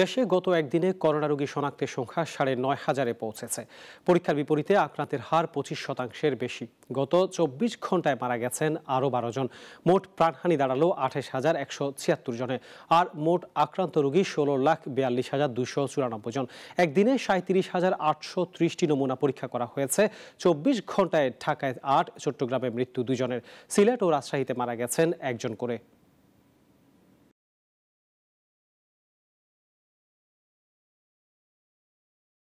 দেশে গত একদিনে করোনা রোগী শনাক্তের সংখ্যা সাড়ে নয় হাজারে পৌঁছেছে পরীক্ষার বিপরীতে আক্রান্তের হার পঁচিশ শতাংশের বেশি গত চব্বিশ ঘন্টায় মারা গেছেন আরও বারো জন মোট প্রাণহানি দাঁড়ালো আঠাশ হাজার একশো ছিয়াত্তর জনে আর মোট আক্রান্ত রোগী ষোলো লাখ বিয়াল্লিশ হাজার দুশো চুরানব্বই জন একদিনে সাঁত্রিশ হাজার আটশো ত্রিশটি নমুনা পরীক্ষা করা হয়েছে চব্বিশ ঘন্টায় ঢাকায় আট চট্টগ্রামে মৃত্যু দুজনের সিলেট ও রাজশাহীতে মারা গেছেন একজন করে